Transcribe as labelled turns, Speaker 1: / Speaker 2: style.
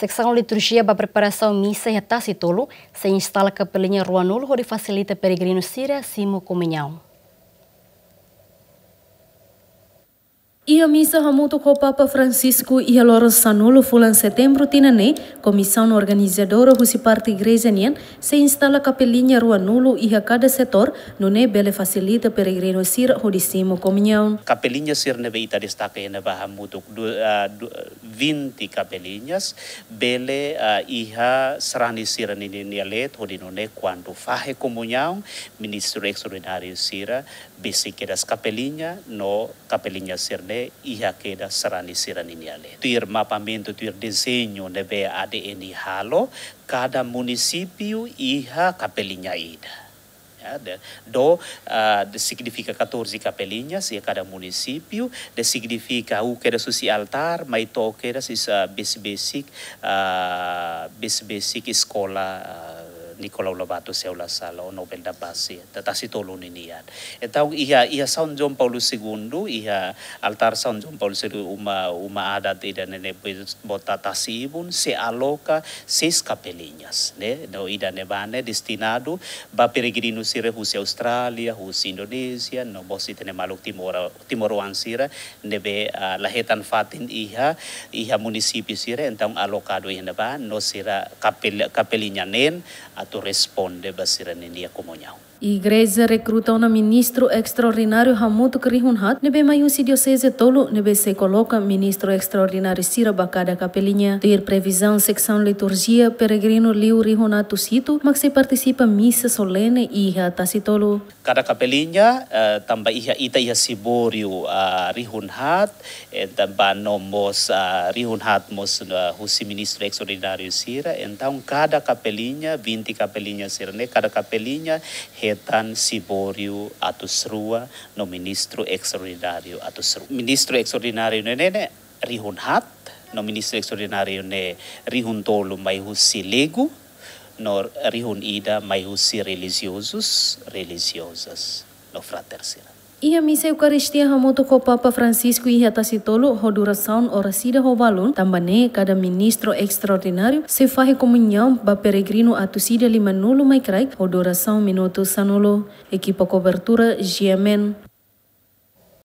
Speaker 1: Secção Liturgia para Preparação Missa em tácito se instala a Capelinha Rua Nulo, onde facilita peregrinos Síria Simo Comunhão. E a missa ramuto com o Papa Francisco e a loro sanulo fula em setembro tinane, comissão organizadora que se parte igreja nien, se instala capelinha rua nulo e a cada setor, no ne bele facilita peregrino sir rodicimo comunhão.
Speaker 2: Capelinha sir neveita destaca em a ramuto 20 capelinhas, bele ah, iha srani sir ninialet, quando fahe comunhão, ministro extraordinário sira, besique capelinha, no capelinha sir le iha keda serani sirani ni ale tuir mapamento tuir be ade ADN halo Kada munisipiu iha kapelinya ida ya, do uh, significa 14 capelinhas em cada município, de significa o que era susi altar, mas toque era uh, basic, uh, basic escola uh, batu Lovato seula sala o Nobel da Basi e, tatasi tolun inian etau iha iha San John Paulus II iha altar San John Paulus II uma uma adat ida nene bota tasibun se aloka seis capeliñas ne no ida bane destinado ba peregrino sire husi Australia husi Indonesia no bosi tene maluk Timor Timor sira nebe uh, lahetan fatin iha iha munisipi sire entang alokado iha neba no sira kapel kapeliñanen responde basiran india comunhão.
Speaker 1: Igreja recruta um ministro extraordinário Hamuto Krihunhat, nebe maiun si diocese tolo, nebe se coloca ministro extraordinário Sira Bacada Capelinha, ter previsão secção liturgia peregrino Liu Rihunato Sito, mas se participa missa solene e iha tasitolo.
Speaker 2: Cada capelinha, uh, eh, tambah iha ita iha siborio uh, eh, Rihunhat, e eh, tambah nomos uh, Rihunhat mos uh, husi ministro extraordinário Sira, então cada capelinha, 20 capelinha sirne cada capelinha retan siborio atusrua no ministro extraordinário atusrua. ministro extraordinário nene rihunhat no ministro extraordinário ne rihuntolo maihu mai nor no rihun ida mai religiosos religiosas no frater sirne
Speaker 1: Ia misa Eucharistia hamoto ko Papa Francisco e hata sitolo ho duração orasida ho balon kada ministro extraordinario se fahe comunhão ba peregrino atusida limanolo mai craig ho duração minuto sanolo equipa cobertura GMN